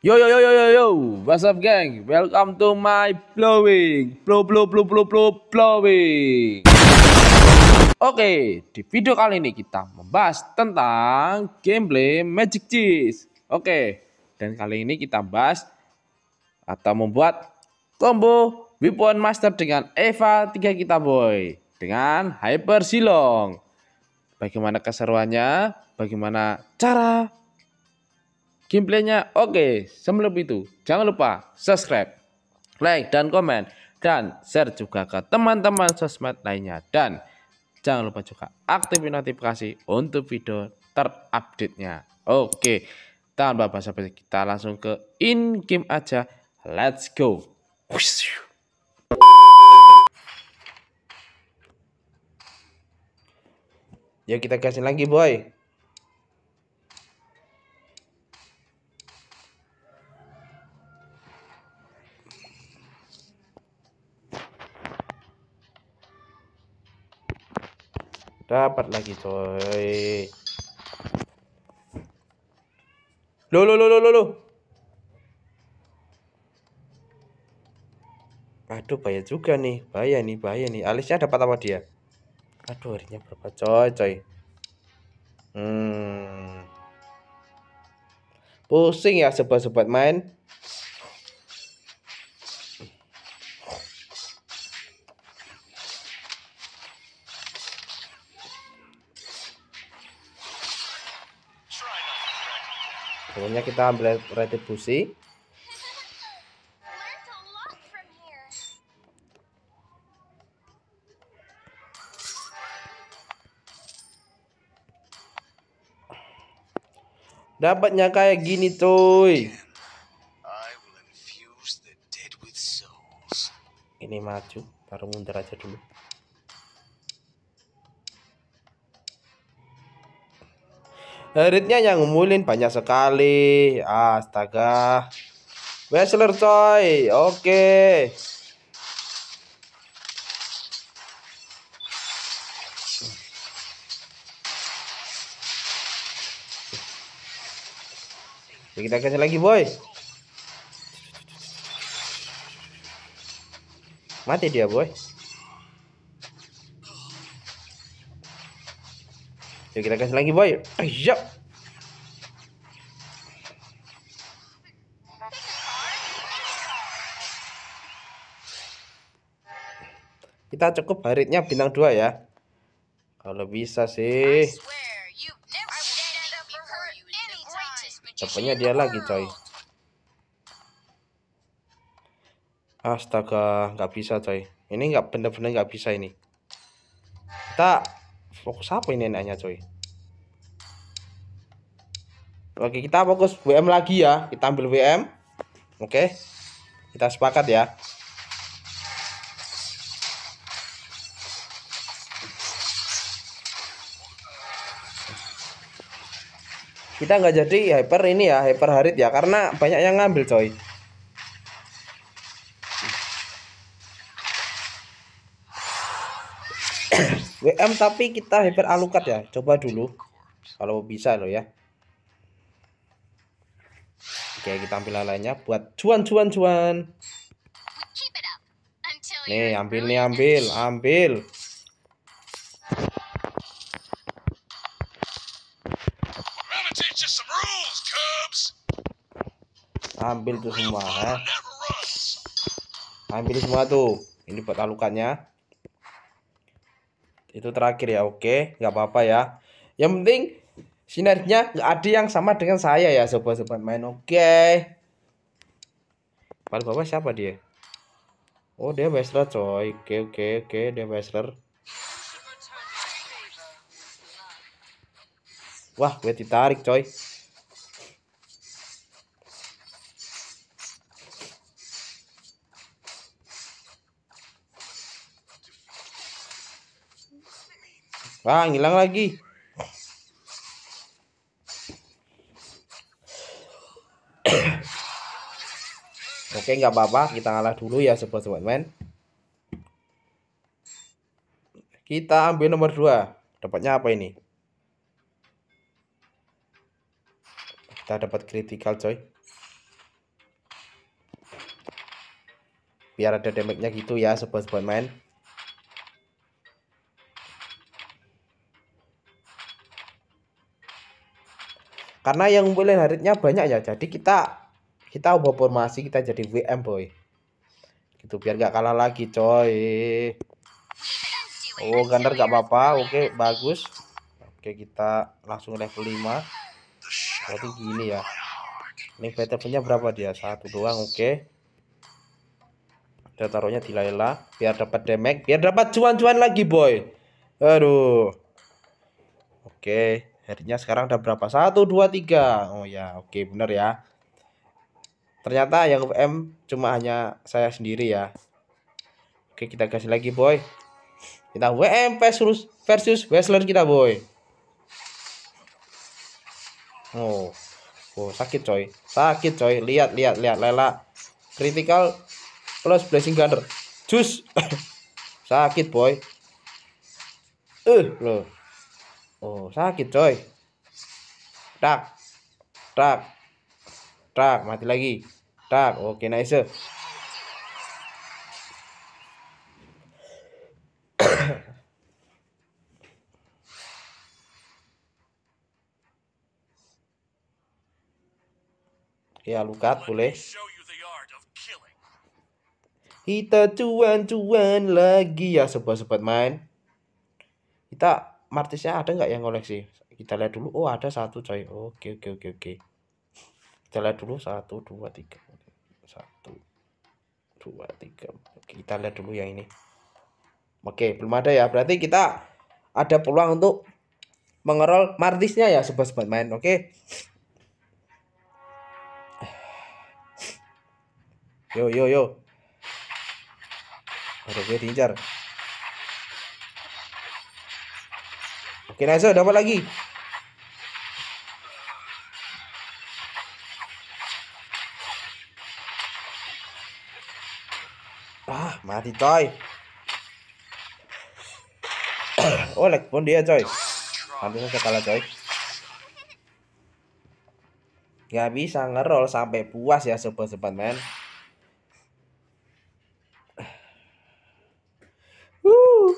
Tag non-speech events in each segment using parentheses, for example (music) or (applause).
Yo yo yo yo yo yo, what's up gang? Welcome to my blowing, blow blow blow blow blow blowing. Oke, okay, di video kali ini kita membahas tentang gameplay Magic Cheese. Oke, okay, dan kali ini kita bahas atau membuat combo Weapon Master dengan Eva 3 kita boy dengan Hyper Silong. Bagaimana keseruannya? Bagaimana cara gameplaynya oke. Okay. Sebelum itu, jangan lupa subscribe, like, dan komen. Dan share juga ke teman-teman sosmed lainnya. Dan jangan lupa juga aktifin notifikasi untuk video terupdate-nya. Oke, tanpa basa basi kita langsung ke in-game aja. Let's go. ya kita kasih lagi boy. Dapat lagi coy. Lo lo lo lo lo. Aduh bahaya juga nih. Bahaya nih, bahaya nih. Alisnya dapat apa dia? Aduh, harinya berapa coy, coy. Hmm. Pusing ya sobat-sobat main. akhirnya kita ambil retribusi Dapatnya kayak gini cuy Ini maju Baru mundur aja dulu Heritnya eh, yang ngumpulin banyak sekali. Astaga. Wrestler coy. Oke. Kita kasih lagi, boy. Mati dia, boy. Yuk kita kasih lagi boy. Ayo. Ah, kita cukup haritnya bintang dua ya. Kalau bisa sih. Cepatnya dia lagi coy. Astaga, nggak bisa coy. Ini nggak bener-bener nggak bisa ini. Kita fokus apa ini enaknya coy? Oke, kita fokus WM lagi ya. Kita ambil WM. Oke. Kita sepakat ya. Kita nggak jadi hyper ini ya, hyper harit ya karena banyak yang ngambil, coy. WM tapi kita hyper alukat ya. Coba dulu kalau bisa lo ya. Oke kita ambil lainnya buat cuan cuan cuan nih ambil nih ambil ambil ambil tuh semua ha? ambil semua tuh ini buat alukannya itu terakhir ya oke Gak apa-apa ya yang penting Sinarnya nggak ada yang sama dengan saya ya sobat-sobat main. Oke. Okay. Paling bawah siapa dia? Oh dia wrestler coy. Oke okay, oke okay, oke okay. dia wrestler Wah gue ditarik coy. Wah, hilang lagi. Oke, nggak apa-apa, kita ngalah dulu ya sobat sobat men. Kita ambil nomor 2. Dapatnya apa ini? Kita dapat critical coy. Biar ada damage-nya gitu ya sobat sobat men. Karena yang boleh haritnya banyak ya, jadi kita kita ubah formasi kita jadi WM boy gitu biar gak kalah lagi coy oh gander nggak apa-apa oke okay, bagus oke okay, kita langsung level 5 berarti gini ya ini battle berapa dia satu doang oke okay. kita taruhnya di Laila biar dapat damage biar dapat cuan-cuan lagi boy aduh oke okay. harinya sekarang ada berapa satu dua tiga oh ya oke okay, bener ya ternyata yang M cuma hanya saya sendiri ya oke kita gas lagi boy kita WM versus versus Wrestler kita boy oh oh sakit coy sakit coy lihat lihat lihat Lela critical plus blessing gunner jus (coughs) sakit boy eh uh, loh oh sakit coy tak tak tak mati lagi tak oke nice (coughs) ya lukat boleh kita cuan-cuan lagi ya sobat-sobat main kita martisnya ada nggak yang koleksi kita lihat dulu oh ada satu coy oke oke oke oke kita lihat dulu satu dua tiga satu dua tiga kita lihat dulu yang ini oke belum ada ya berarti kita ada peluang untuk mengerol martisnya ya sobat-sobat main oke yo yo yo Aduh gue diincar Oke nice dapat lagi Mati coy. oh, lag pun dia coy. Hampir saja kalah coy. Gak bisa ngerol sampai puas ya sobat-sobat men. Woo.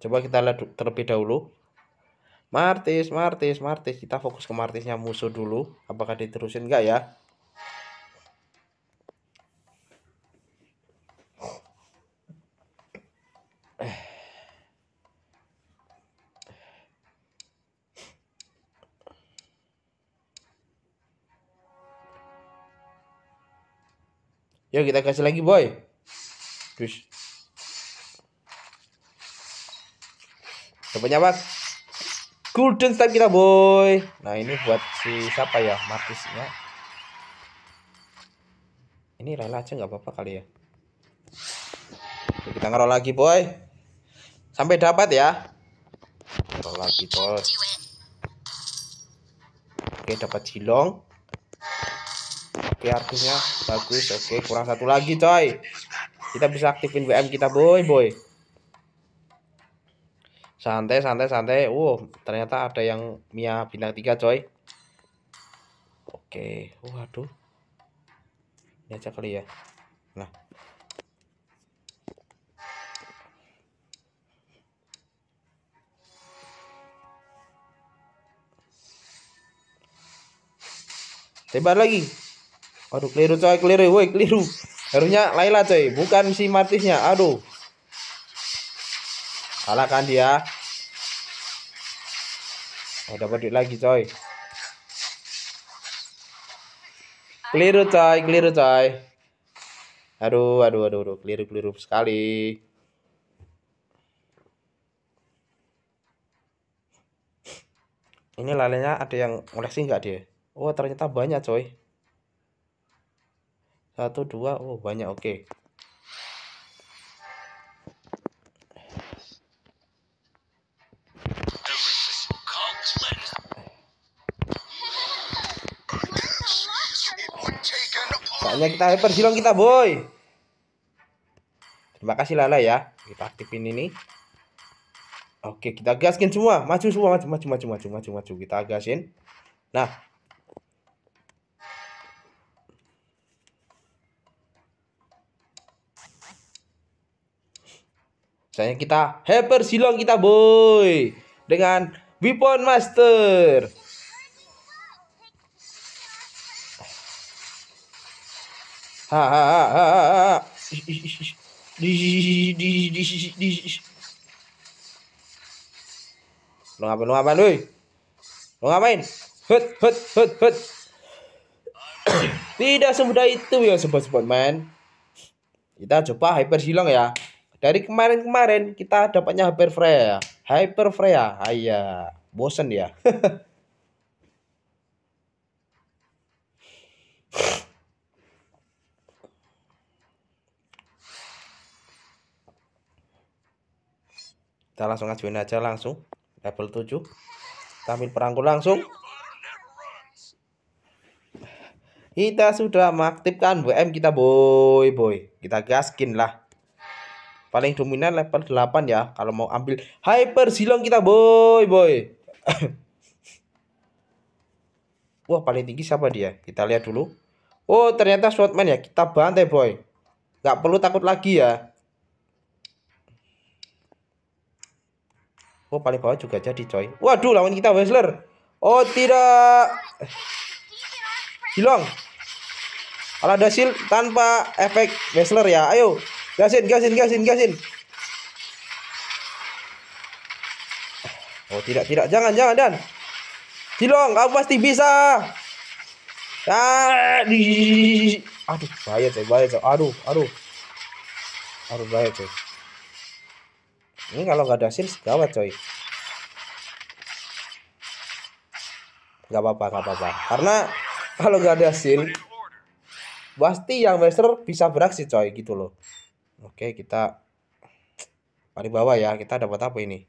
Coba kita lihat terlebih dahulu. Martis, Martis, Martis. Kita fokus ke Martisnya musuh dulu. Apakah diterusin enggak ya? Yuk kita kasih lagi boy. Terus. Sampai nyamak. Golden dance kita boy. Nah ini buat si siapa ya Martisnya. Ini rela aja nggak apa-apa kali ya. Oke, kita ngerol lagi boy. Sampai dapat ya. Ngerol lagi boy. Oke dapat jilong. Oke artinya bagus. Oke kurang satu lagi coy. Kita bisa aktifin WM kita boy boy santai santai santai wow ternyata ada yang Mia bintang 3 coy oke waduh ini aja kali ya nah tebar lagi aduh keliru coy keliru woi keliru harusnya Laila coy bukan si Martisnya aduh kalahkan dia Oh, dapat duit lagi coy. Keliru coy, keliru coy. Aduh, aduh, aduh, aduh, keliru, keliru sekali. Ini lalenya ada yang ngoleksi enggak dia? Oh, ternyata banyak coy. Satu, dua, oh banyak, oke. Okay. Ya kita hyper silong kita, boy. Terima kasih Lala ya. Kita aktifin ini. Oke, kita gaskin semua. Maju semua, maju, maju, maju, maju, maju, maju. Kita gasin. Nah. saya kita hyper silong kita, boy. Dengan Weapon Master. Ha ha ha ha. Lo ngapain? Lo ngapain, woi? Lo ngapain? Hut, hut, hut, hut. (coughs) Tidak semudah itu ya sobat-sobat man. Kita coba hyper silong ya. Dari kemarin-kemarin kita dapatnya hyper freya. Hyper freya. Ayah, bosan ya. Iya. ya. (laughs) kita langsung ajuin aja langsung level 7 tampil perangku langsung kita sudah mengaktifkan WM kita boy boy kita gaskin lah paling dominan level 8 ya kalau mau ambil hyper silong kita boy boy (coughs) wah paling tinggi siapa dia kita lihat dulu oh ternyata swordman ya kita bantai boy nggak perlu takut lagi ya Oh paling bawah juga jadi coy. Waduh lawan kita wesler. Oh tidak. Hilang Hilong. Aladasil tanpa efek wesler ya. Ayo. Gasin, gasin, gasin, gasin. Oh tidak, tidak. Jangan, jangan Dan. Hilong, kamu pasti bisa. Ah, Aduh, bahaya coy, bahaya coy. Aduh, aduh. Aduh, bahaya coy ini kalau nggak ada sin gawat coy Gak apa-apa gak apa-apa karena kalau nggak ada sin, pasti yang master bisa beraksi coy gitu loh oke kita paling bawah ya kita dapat apa ini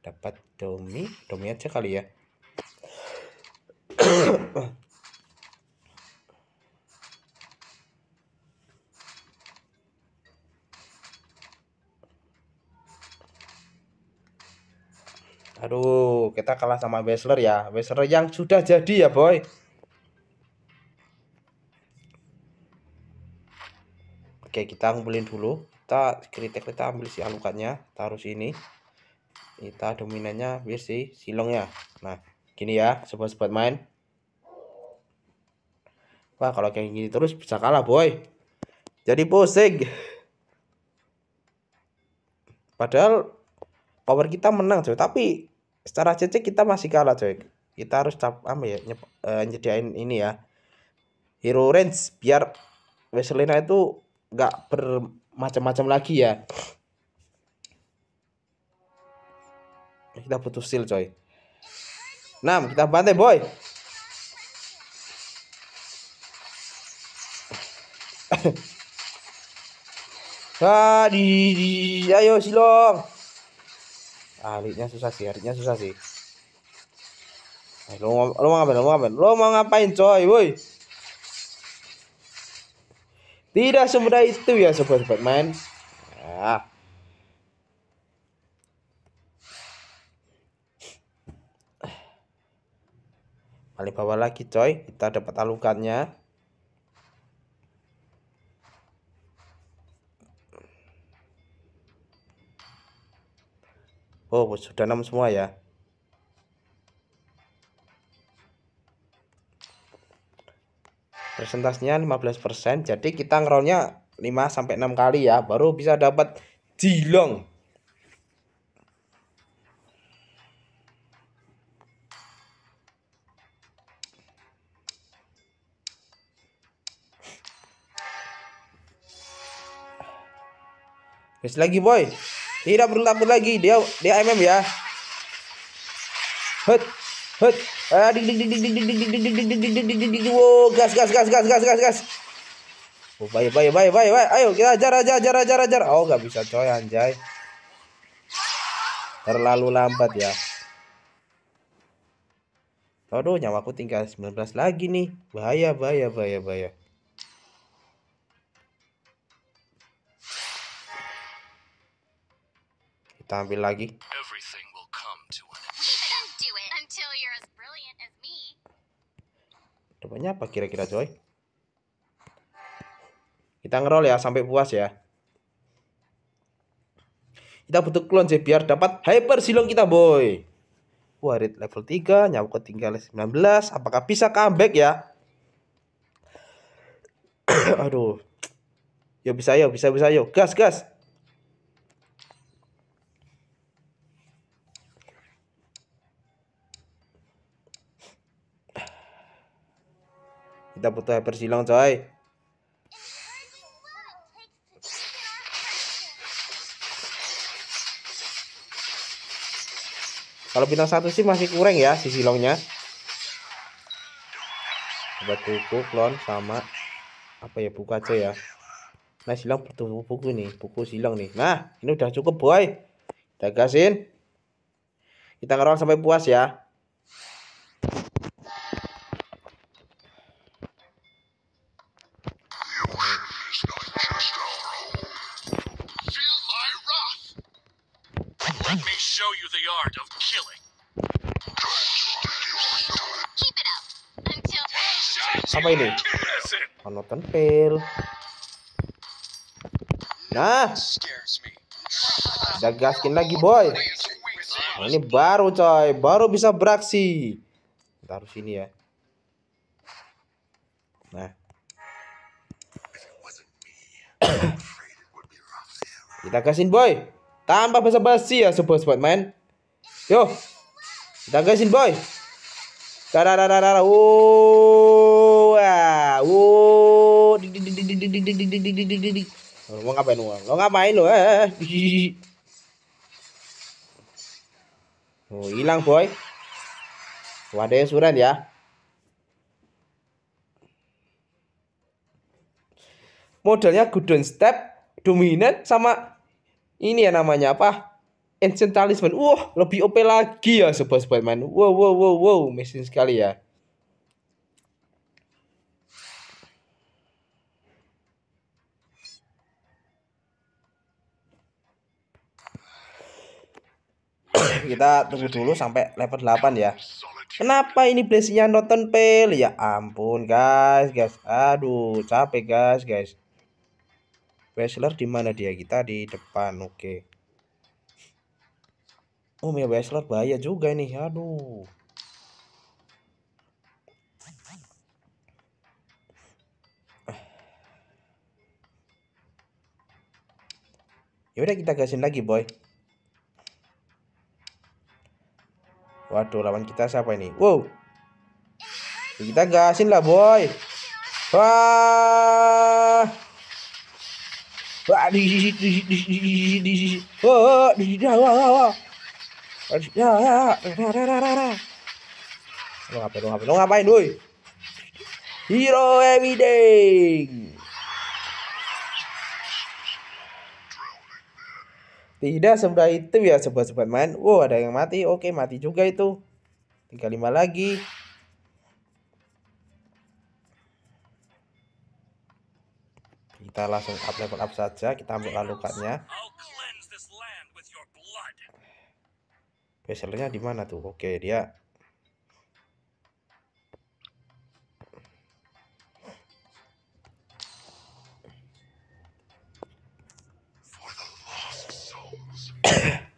dapat domi domi aja kali ya (clears throat) Aduh, kita kalah sama Wesler ya. Wesler yang sudah jadi ya, boy. Oke, kita ngumpulin dulu. Kita kritik kita ambil si alukannya, taruh sini. Kita dominannya biar si silongnya. Nah, gini ya, sobat-sobat main. Wah, kalau kayak gini terus bisa kalah, boy. Jadi pusing. Padahal power kita menang coy tapi secara CC kita masih kalah coy kita harus cap apa ya nyep, uh, nyediain ini ya hero range biar Wesleyna itu nggak bermacam-macam lagi ya kita butuh seal coy 6 kita bantai boy Ah, (laughs) di, ayo silong. Aliknya susah sih, aliknya susah sih. Eh, lo, lo mau ngapain? Lo mau ngapain? Lo mau ngapain, coy? Woi. Tidak semudah itu ya, sobat-sobat main. Ya. Paling bawah lagi, coy. Kita dapat alukannya. Oh, sudah 6 semua ya. Persentasenya 15%, jadi kita ngerollnya 5 sampai 6 kali ya, baru bisa dapat jilong. Wis lagi boy. Tidak berlaku lagi. Dia dia MM ya. Hut. Hut. Ah, di di di di di di di di di di di di di di gas gas gas gas gas gas gas. Oh, di di di di di Ayo kita ajar ajar ajar ajar ajar. Oh, nggak bisa coy anjay. Terlalu lambat ya. Aduh, nyawaku tinggal 19 lagi nih. Bahaya bahaya bahaya bahaya. kita ambil lagi depannya apa kira-kira coy kita ngerol ya sampai puas ya kita butuh klon sih biar dapat hyper silong kita boy wah rate level 3 nyawa ketinggal 19 apakah bisa comeback ya (clears throat) aduh yuk bisa yuk bisa bisa yuk gas gas Kita butuh hyper silang coy. Kalau bintang satu sih masih kurang ya si silongnya. coba buku, klon, sama apa ya buka aja ya. Nah silang butuh buku nih, buku silang nih. Nah ini udah cukup boy. Kita gasin. Kita ngerang sampai puas ya. apa ini? Ono pentil. Nah. Udah gaskin lagi, boy. Nah, ini baru, coy. Baru bisa beraksi. Taruh sini ya. Nah. (coughs) Kita kasihin boy. Tanpa basa-basi ya, sobat-sobat main. Yo. Kita kasihin boy. Tarararara. Oh gua. di, Lo ngapain lo? Lo ngapain lo? Oh, hilang boy. Wadah yang surat ya. Modelnya Gudon Step, dominan sama ini ya namanya apa? Enchantalism. Wah, wow, lebih OP lagi ya sebuah Batman. Wow, wow, wow, wow, mesin sekali ya. kita tunggu dulu sampai level 8 ya Kenapa ini blessingnya nonton pel Ya ampun guys guys Aduh capek guys guys wesler di mana dia kita di depan oke okay. Oh ya wesler bahaya juga ini aduh Yaudah kita gasin lagi boy Waduh, lawan kita siapa ini? Wow. Kita gasin lah, boy. Wah. Wah, di sisi di sisi di sisi di sisi. Wah, di sisi. Wah, wah, wah. Ya, ya, ya, ya, di di di Lo ngapain, lo ngapain, lo ngapain, woi. Hero everyday. Tidak semudah itu ya sobat-sobat main. Wow ada yang mati. Oke mati juga itu. Tinggal lima lagi. Kita langsung up level up saja. Kita ambil lalukannya. besarnya di mana tuh? Oke dia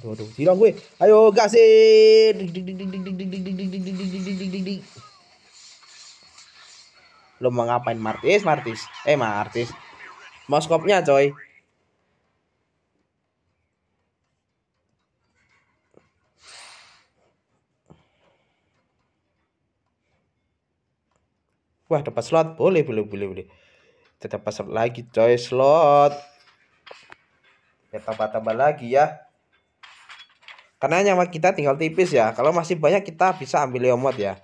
Aduh aduh, hilang gue. Ayo gasin. Lo mau ngapain Martis? Martis. Eh Martis. Moskopnya coy. Wah dapat slot boleh boleh boleh boleh. Kita dapat slot lagi coy slot. Ya tambah tambah lagi ya karena nyawa kita tinggal tipis ya kalau masih banyak kita bisa ambil leomot ya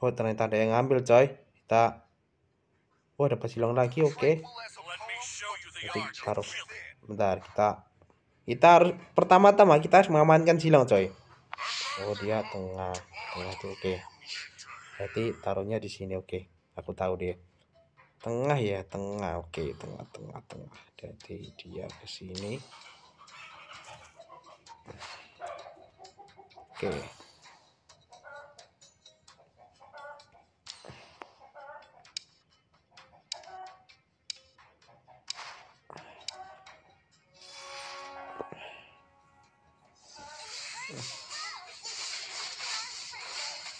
Oh ternyata ada yang ngambil coy Kita oh, ada pasilong lagi oke okay. Nanti taruh Bentar kita Kita harus Pertama-tama kita harus mengamankan silong coy Oh dia tengah Tengah tuh oke okay. Berarti taruhnya di sini oke okay. Aku tahu dia tengah ya tengah oke tengah tengah tengah jadi dia ke sini oke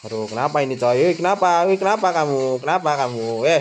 Aduh, kenapa ini coy? Kenapa? Kenapa kamu? Kenapa kamu? Eh,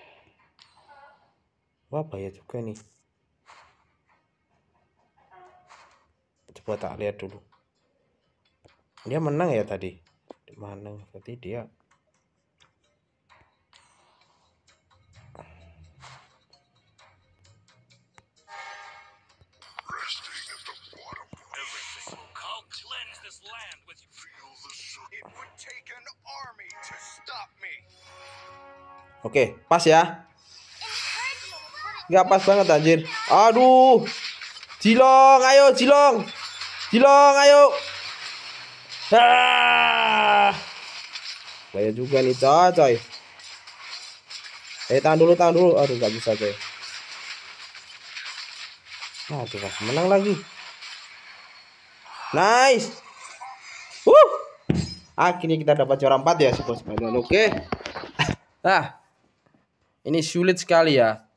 wah ya juga nih coba tak lihat dulu dia menang ya tadi menang berarti dia Oke, pas ya. Gak pas banget anjir. Aduh. cilong, ayo cilong, cilong, ayo. Ah. Bahaya juga nih, coy. coy. Eh, tahan dulu, tahan dulu. Aduh, gak bisa, coy. Nah, tuh menang lagi. Nice. Uh. Akhirnya kita dapat juara 4 ya, sobat sekalian. Oke. Okay. Nah, ini sulit sekali ya.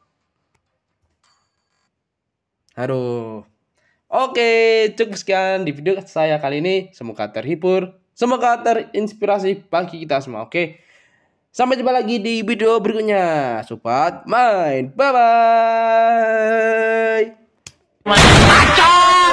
Aduh. Oke, cukup sekian di video saya kali ini. Semoga terhibur, semoga terinspirasi bagi kita semua. Oke. Sampai jumpa lagi di video berikutnya. Sobat main. Bye bye.